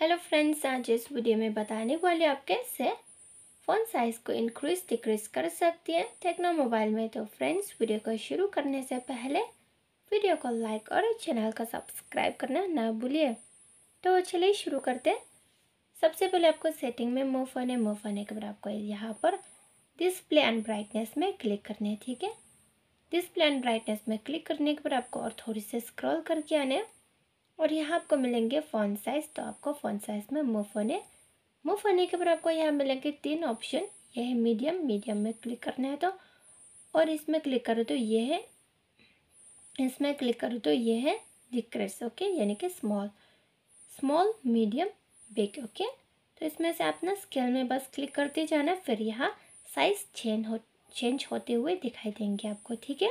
hello friends आज इस video में बताने वाले आप कैसे फ़ोन साइज़ को इंक्रीज डिक्रीज कर सकती हैं टेक्नो मोबाइल में तो फ्रेंड्स वीडियो को शुरू करने से पहले वीडियो को लाइक और चैनल का सब्सक्राइब करना ना भूलिए तो चलिए शुरू करते हैं सबसे पहले आपको सेटिंग में मूव होने मूव होने के बाद आपको यहाँ पर डिस्प्ले एंड ब्राइटनेस में क्लिक करने है ठीक है डिस्प्ले एंड ब्राइटनेस में क्लिक करने के बाद आपको और थोड़ी से स्क्रॉल करके आने है और यहाँ आपको मिलेंगे फ़ोन साइज़ तो आपको फ़ोन साइज़ में मूव होने मूव होने के बाद आपको यहाँ मिलेंगे तीन ऑप्शन यह है मीडियम मीडियम में क्लिक करना है तो और इसमें क्लिक करो तो ये है इसमें क्लिक करो तो ये है डिक्रेस ओके यानी कि small small medium big okay तो इसमें से आप ना स्केल में बस क्लिक करते जाना फिर यहाँ साइज़ चेंज हो चेंज होते हुए दिखाई देंगे आपको ठीक है